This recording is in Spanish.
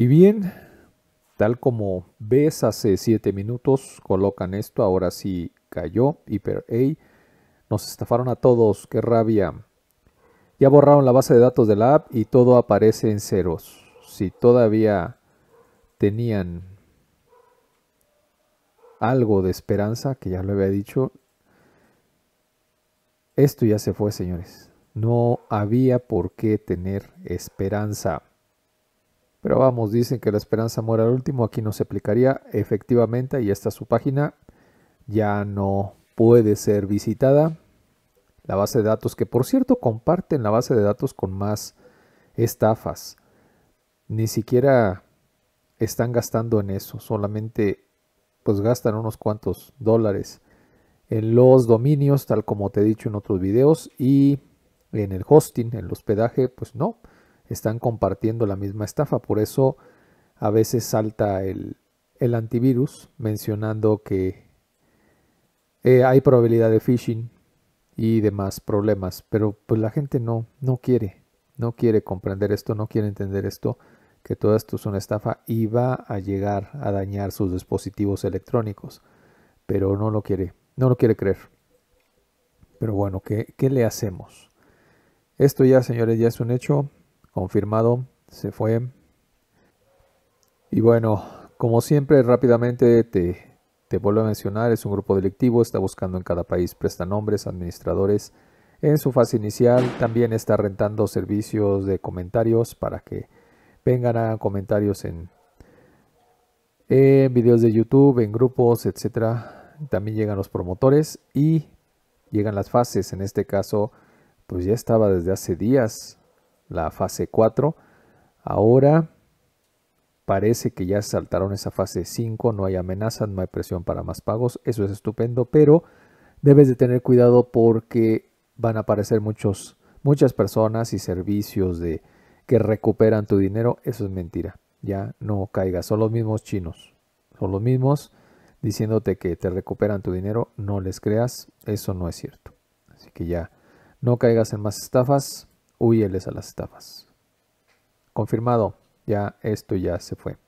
Y bien, tal como ves hace 7 minutos, colocan esto, ahora sí cayó, Hiper A. Nos estafaron a todos, qué rabia. Ya borraron la base de datos de la app y todo aparece en ceros. Si todavía tenían algo de esperanza, que ya lo había dicho, esto ya se fue, señores. No había por qué tener esperanza. Pero vamos, dicen que la esperanza muere al último, aquí no se aplicaría. Efectivamente, y está su página. Ya no puede ser visitada. La base de datos, que por cierto comparten la base de datos con más estafas. Ni siquiera están gastando en eso, solamente pues gastan unos cuantos dólares en los dominios, tal como te he dicho en otros videos, y en el hosting, en el hospedaje, pues no están compartiendo la misma estafa. Por eso a veces salta el, antivirus mencionando que eh, hay probabilidad de phishing y demás problemas. Pero pues la gente no, no quiere, no quiere comprender esto, no quiere entender esto, que todo esto es una estafa y va a llegar a dañar sus dispositivos electrónicos. Pero no lo quiere, no lo quiere creer. Pero bueno, ¿qué, qué le hacemos? Esto ya, señores, ya es un hecho. Confirmado, se fue. Y bueno, como siempre, rápidamente te, te vuelvo a mencionar, es un grupo delictivo, está buscando en cada país prestanombres, administradores. En su fase inicial también está rentando servicios de comentarios para que vengan a comentarios en, en videos de YouTube, en grupos, etcétera. También llegan los promotores y llegan las fases. En este caso, pues ya estaba desde hace días la fase 4. Ahora parece que ya saltaron esa fase 5, no hay amenazas, no hay presión para más pagos, eso es estupendo, pero debes de tener cuidado porque van a aparecer muchos, muchas personas y servicios de, que recuperan tu dinero, eso es mentira, ya no caigas, son los mismos chinos, son los mismos diciéndote que te recuperan tu dinero, no les creas, eso no es cierto. Así que ya no caigas en más estafas, Huyeles a las estafas. Confirmado, ya esto ya se fue.